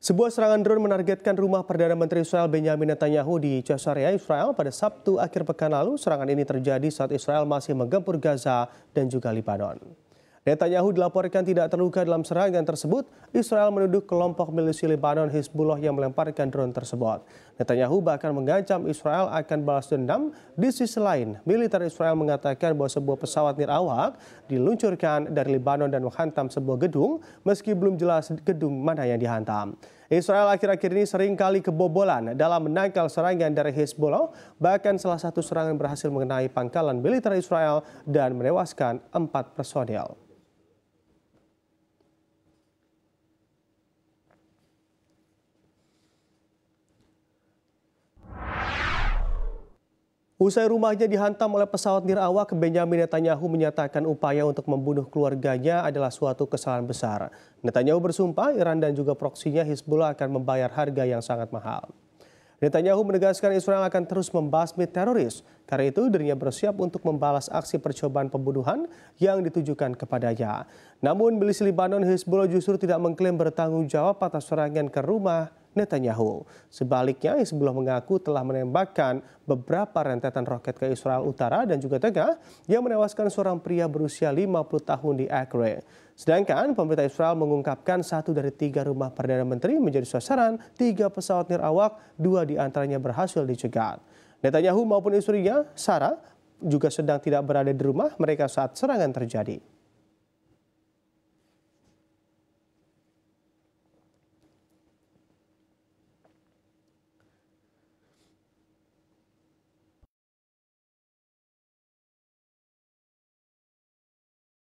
Sebuah serangan drone menargetkan rumah Perdana Menteri Israel Benjamin Netanyahu di Caesarea, Israel pada Sabtu akhir pekan lalu. Serangan ini terjadi saat Israel masih menggempur Gaza dan juga Libanon. Netanyahu dilaporkan tidak terluka dalam serangan tersebut. Israel menuduh kelompok milisi Lebanon Hizbullah yang melemparkan drone tersebut. Netanyahu bahkan mengancam Israel akan balas dendam. Di sisi lain, militer Israel mengatakan bahwa sebuah pesawat nirawak diluncurkan dari Lebanon dan menghantam sebuah gedung meski belum jelas gedung mana yang dihantam. Israel akhir-akhir ini sering kali kebobolan dalam menangkal serangan dari Hezbollah. Bahkan salah satu serangan berhasil mengenai pangkalan militer Israel dan menewaskan empat personel. Usai rumahnya dihantam oleh pesawat nirawak, Benjamin Netanyahu menyatakan upaya untuk membunuh keluarganya adalah suatu kesalahan besar. Netanyahu bersumpah Iran dan juga proksinya Hizbullah akan membayar harga yang sangat mahal. Netanyahu menegaskan Israel akan terus membasmi teroris. Karena itu dirinya bersiap untuk membalas aksi percobaan pembunuhan yang ditujukan kepadanya. Namun milisi Lebanon Hizbullah justru tidak mengklaim bertanggung jawab atas serangan ke rumah Netanyahu. Sebaliknya, Hezbollah mengaku telah menembakkan beberapa rentetan roket ke Israel Utara dan juga Tengah yang menewaskan seorang pria berusia 50 tahun di Acre. Sedangkan pemerintah Israel mengungkapkan satu dari tiga rumah Perdana Menteri menjadi sasaran, tiga pesawat nirawak, dua diantaranya berhasil dicegat. Netanyahu maupun istrinya, Sarah, juga sedang tidak berada di rumah mereka saat serangan terjadi.